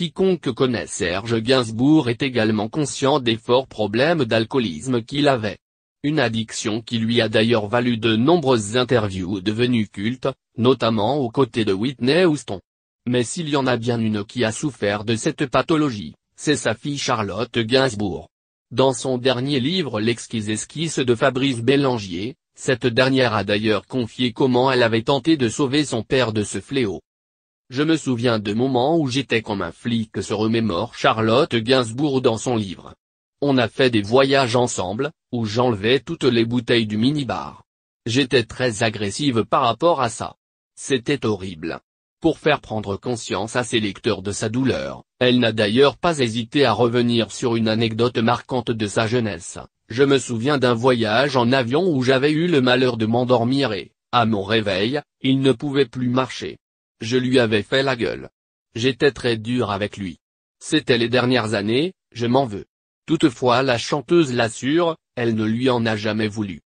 Quiconque connaît Serge Gainsbourg est également conscient des forts problèmes d'alcoolisme qu'il avait. Une addiction qui lui a d'ailleurs valu de nombreuses interviews devenues cultes, notamment aux côtés de Whitney Houston. Mais s'il y en a bien une qui a souffert de cette pathologie, c'est sa fille Charlotte Gainsbourg. Dans son dernier livre L'exquise esquisse de Fabrice Bélangier, cette dernière a d'ailleurs confié comment elle avait tenté de sauver son père de ce fléau. Je me souviens de moments où j'étais comme un flic se remémore Charlotte Gainsbourg dans son livre. On a fait des voyages ensemble, où j'enlevais toutes les bouteilles du minibar. J'étais très agressive par rapport à ça. C'était horrible. Pour faire prendre conscience à ses lecteurs de sa douleur, elle n'a d'ailleurs pas hésité à revenir sur une anecdote marquante de sa jeunesse. Je me souviens d'un voyage en avion où j'avais eu le malheur de m'endormir et, à mon réveil, il ne pouvait plus marcher. Je lui avais fait la gueule. J'étais très dur avec lui. C'était les dernières années, je m'en veux. Toutefois la chanteuse l'assure, elle ne lui en a jamais voulu.